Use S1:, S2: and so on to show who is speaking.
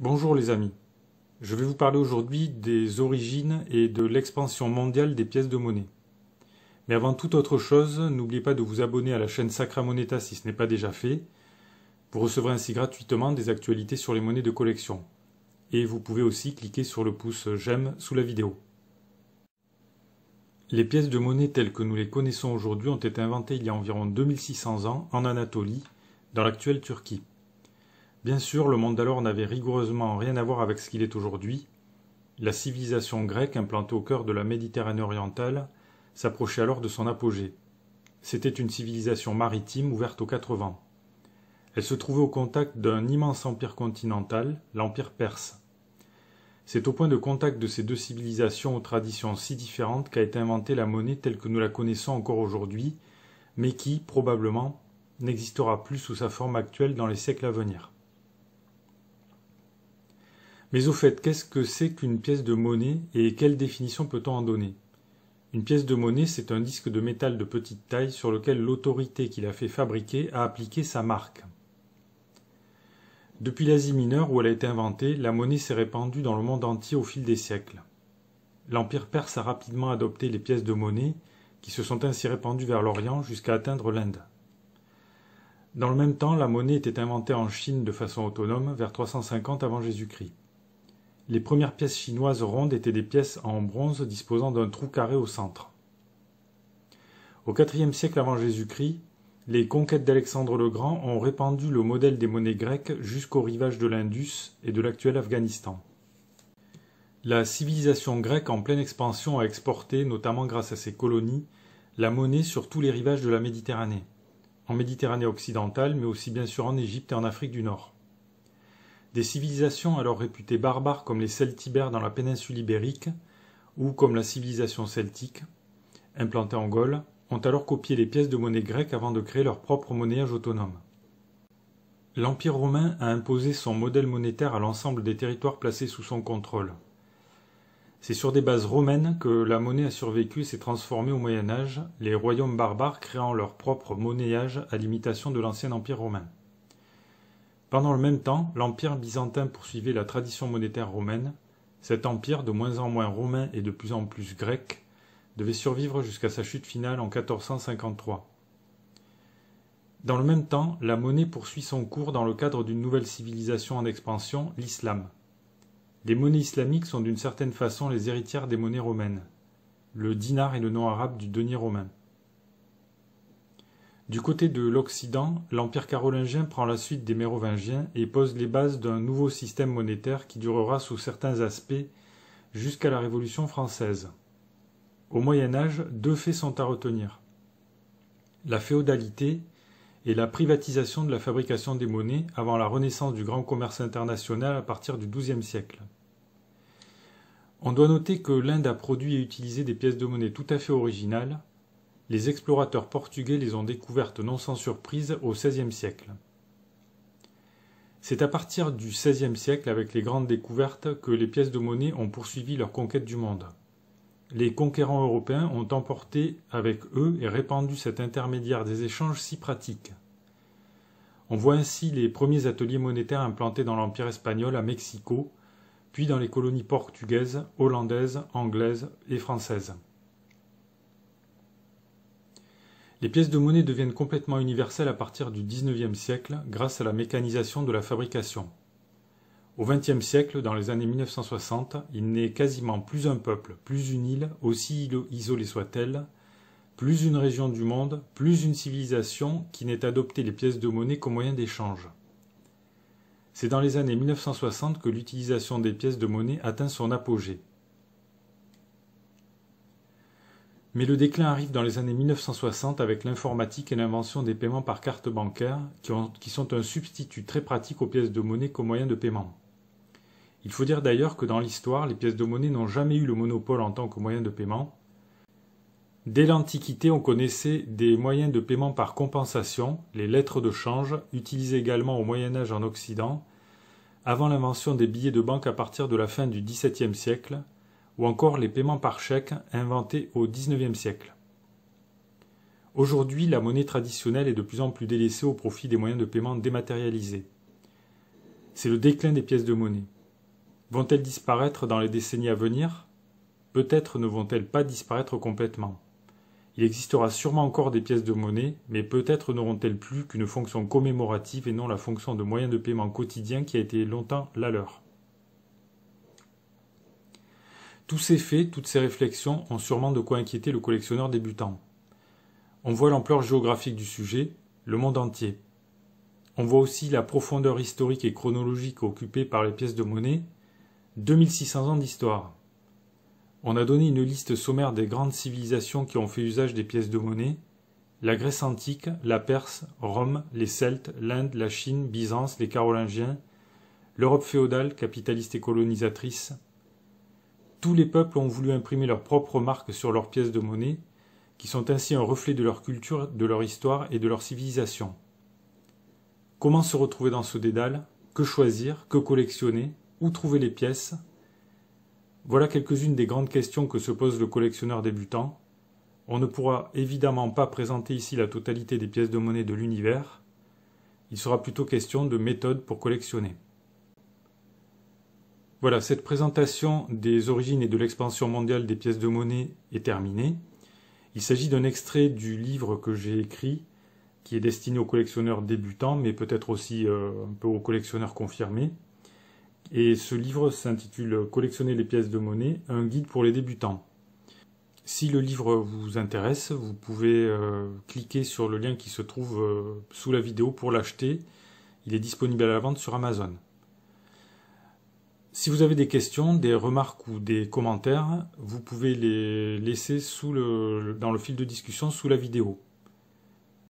S1: Bonjour les amis, je vais vous parler aujourd'hui des origines et de l'expansion mondiale des pièces de monnaie. Mais avant toute autre chose, n'oubliez pas de vous abonner à la chaîne Sacra Moneta si ce n'est pas déjà fait. Vous recevrez ainsi gratuitement des actualités sur les monnaies de collection. Et vous pouvez aussi cliquer sur le pouce j'aime sous la vidéo. Les pièces de monnaie telles que nous les connaissons aujourd'hui ont été inventées il y a environ 2600 ans en Anatolie, dans l'actuelle Turquie. Bien sûr, le monde d'alors n'avait rigoureusement rien à voir avec ce qu'il est aujourd'hui. La civilisation grecque, implantée au cœur de la Méditerranée orientale, s'approchait alors de son apogée. C'était une civilisation maritime ouverte aux quatre vents. Elle se trouvait au contact d'un immense empire continental, l'empire perse. C'est au point de contact de ces deux civilisations aux traditions si différentes qu'a été inventée la monnaie telle que nous la connaissons encore aujourd'hui, mais qui, probablement, n'existera plus sous sa forme actuelle dans les siècles à venir. Mais au fait, qu'est-ce que c'est qu'une pièce de monnaie et quelle définition peut-on en donner Une pièce de monnaie, c'est un disque de métal de petite taille sur lequel l'autorité qui l'a fait fabriquer a appliqué sa marque. Depuis l'Asie mineure où elle a été inventée, la monnaie s'est répandue dans le monde entier au fil des siècles. L'Empire perse a rapidement adopté les pièces de monnaie qui se sont ainsi répandues vers l'Orient jusqu'à atteindre l'Inde. Dans le même temps, la monnaie était inventée en Chine de façon autonome vers 350 avant Jésus-Christ. Les premières pièces chinoises rondes étaient des pièces en bronze disposant d'un trou carré au centre. Au IVe siècle avant Jésus-Christ, les conquêtes d'Alexandre le Grand ont répandu le modèle des monnaies grecques jusqu'aux rivages de l'Indus et de l'actuel Afghanistan. La civilisation grecque en pleine expansion a exporté, notamment grâce à ses colonies, la monnaie sur tous les rivages de la Méditerranée, en Méditerranée occidentale, mais aussi bien sûr en Égypte et en Afrique du Nord des civilisations alors réputées barbares comme les celtibères dans la péninsule ibérique ou comme la civilisation celtique implantée en gaule ont alors copié les pièces de monnaie grecque avant de créer leur propre monnayage autonome l'empire romain a imposé son modèle monétaire à l'ensemble des territoires placés sous son contrôle c'est sur des bases romaines que la monnaie a survécu et s'est transformée au moyen âge les royaumes barbares créant leur propre monnayage à l'imitation de l'ancien empire romain pendant le même temps, l'Empire byzantin poursuivait la tradition monétaire romaine. Cet empire, de moins en moins romain et de plus en plus grec, devait survivre jusqu'à sa chute finale en 1453. Dans le même temps, la monnaie poursuit son cours dans le cadre d'une nouvelle civilisation en expansion, l'islam. Les monnaies islamiques sont d'une certaine façon les héritières des monnaies romaines. Le dinar est le nom arabe du denier romain. Du côté de l'Occident, l'empire carolingien prend la suite des mérovingiens et pose les bases d'un nouveau système monétaire qui durera sous certains aspects jusqu'à la Révolution française. Au Moyen Âge, deux faits sont à retenir. La féodalité et la privatisation de la fabrication des monnaies avant la renaissance du grand commerce international à partir du XIIe siècle. On doit noter que l'Inde a produit et utilisé des pièces de monnaie tout à fait originales, les explorateurs portugais les ont découvertes non sans surprise au XVIe siècle. C'est à partir du XVIe siècle, avec les grandes découvertes, que les pièces de monnaie ont poursuivi leur conquête du monde. Les conquérants européens ont emporté avec eux et répandu cet intermédiaire des échanges si pratique. On voit ainsi les premiers ateliers monétaires implantés dans l'Empire espagnol à Mexico, puis dans les colonies portugaises, hollandaises, anglaises et françaises. Les pièces de monnaie deviennent complètement universelles à partir du XIXe siècle grâce à la mécanisation de la fabrication. Au XXe siècle, dans les années 1960, il n'est quasiment plus un peuple, plus une île, aussi isolée soit-elle, plus une région du monde, plus une civilisation qui n'ait adopté les pièces de monnaie qu'au moyen d'échange. C'est dans les années 1960 que l'utilisation des pièces de monnaie atteint son apogée. Mais le déclin arrive dans les années 1960 avec l'informatique et l'invention des paiements par carte bancaire qui, sont un substitut très pratique aux pièces de monnaie comme moyen de paiement. Il faut dire d'ailleurs que dans l'histoire, les pièces de monnaie n'ont jamais eu le monopole en tant que moyen de paiement. Dès l'Antiquité, on connaissait des moyens de paiement par compensation, les lettres de change, utilisées également au Moyen Âge en Occident, avant l'invention des billets de banque à partir de la fin du XVIIe siècle, ou encore les paiements par chèque inventés au XIXe siècle. Aujourd'hui, la monnaie traditionnelle est de plus en plus délaissée au profit des moyens de paiement dématérialisés. C'est le déclin des pièces de monnaie. Vont-elles disparaître dans les décennies à venir Peut-être ne vont-elles pas disparaître complètement. Il existera sûrement encore des pièces de monnaie, mais peut-être n'auront-elles plus qu'une fonction commémorative et non la fonction de moyen de paiement quotidien qui a été longtemps la leur. Tous ces faits, toutes ces réflexions ont sûrement de quoi inquiéter le collectionneur débutant. On voit l'ampleur géographique du sujet, le monde entier. On voit aussi la profondeur historique et chronologique occupée par les pièces de monnaie, 2600 ans d'histoire. On a donné une liste sommaire des grandes civilisations qui ont fait usage des pièces de monnaie la Grèce antique, la Perse, Rome, les Celtes, l'Inde, la Chine, Byzance, les Carolingiens, l'Europe féodale, capitaliste et colonisatrice, tous les peuples ont voulu imprimer leurs propres marques sur leurs pièces de monnaie, qui sont ainsi un reflet de leur culture, de leur histoire et de leur civilisation. Comment se retrouver dans ce dédale Que choisir Que collectionner Où trouver les pièces voilà quelques-unes des grandes questions que se pose le collectionneur débutant. On ne pourra évidemment pas présenter ici la totalité des pièces de monnaie de l'univers. Il sera plutôt question de méthodes pour collectionner. Voilà, cette présentation des origines et de l'expansion mondiale des pièces de monnaie est terminée. Il s'agit d'un extrait du livre que j'ai écrit, qui est destiné aux collectionneurs débutants, mais peut-être aussi euh, un peu aux collectionneurs confirmés. Et ce livre s'intitule Collectionner les pièces de monnaie, un guide pour les débutants. Si le livre vous intéresse, vous pouvez euh, cliquer sur le lien qui se trouve euh, sous la vidéo pour l'acheter. Il est disponible à la vente sur Amazon. Si vous avez des questions, des remarques ou des commentaires, vous pouvez les laisser sous le, dans le fil de discussion sous la vidéo.